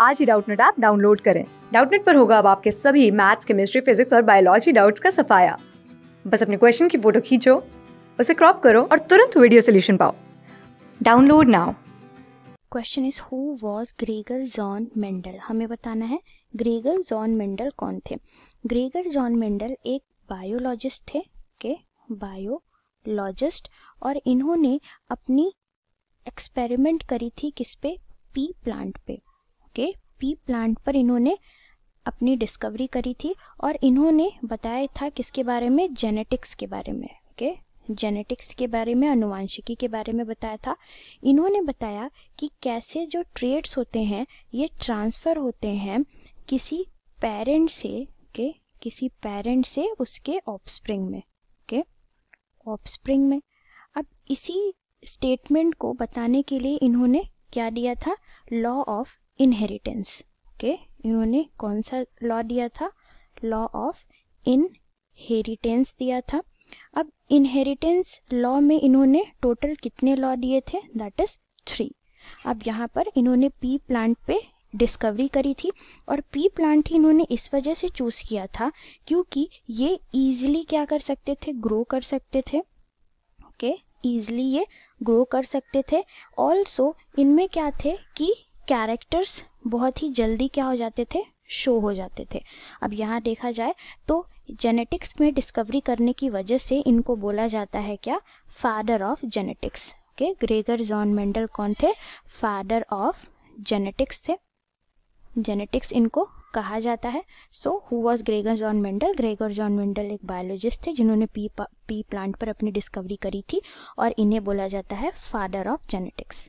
आज ही Doubtnut app download करें डाउटनेट पर होगा अब आपके सभी मैथ्स केमिस्ट्री फिजिक्स और बायोलॉजी डाउट्स का सफाया बस अपने क्वेश्चन की फोटो खींचो उसे क्रॉप करो और तुरंत वीडियो सोल्यूशन पाओ download now question is who was Gregor John Mendel हमें बताना है ग्रेगर जॉन मेंडल कौन थे ग्रेगर जॉन मेंडल एक बायोलॉजिस्ट थे के बायोलॉजिस्ट और इन्होंने अपनी एक्सपेरिमेंट करी थी किस पे पी प्लांट पे के पी प्लांट पर इन्होंने अपनी डिस्कवरी करी थी और इन्होंने बताया था किसके बारे में जेनेटिक्स के बारे में ओके जेनेटिक्स के बारे में अनुवांशिकी के बारे में बताया था इन्होंने बताया कि कैसे जो ट्रेड्स होते हैं ये ट्रांसफ़र होते हैं किसी पेरेंट से के किसी पेरेंट से उसके ऑफस्प्रिंग में ओके ऑफस्प्रिंग में अब इसी स्टेटमेंट को बताने के लिए इन्होंने क्या दिया था लॉ ऑफ इनहेरिटेंस ओके इन्होंने कौन सा लॉ दिया था लॉ ऑफ इनहेरिटेंस दिया था अब इनहेरिटेंस लॉ में इन्होंने टोटल कितने लॉ दिए थे दैट इज थ्री अब यहाँ पर इन्होंने पी प्लांट पे डिस्कवरी करी थी और पी प्लांट ही इन्होंने इस वजह से चूज किया था क्योंकि ये ईजिली क्या कर सकते थे ग्रो कर सकते थे ओके okay? ईजिली ये ग्रो कर सकते थे ऑल्सो इनमें क्या थे कि कैरेक्टर्स बहुत ही जल्दी क्या हो जाते थे शो हो जाते थे अब यहाँ देखा जाए तो जेनेटिक्स में डिस्कवरी करने की वजह से इनको बोला जाता है क्या father of genetics okay Gregor John Mendel कौन थे फादर ऑफ जेनेटिक्स थे जेनेटिक्स इनको कहा जाता है so who was Gregor John Mendel Gregor John Mendel एक बायोलॉजिस्ट थे जिन्होंने पी पी प्लांट पर अपनी डिस्कवरी करी थी और इन्हें बोला जाता है फादर ऑफ जेनेटिक्स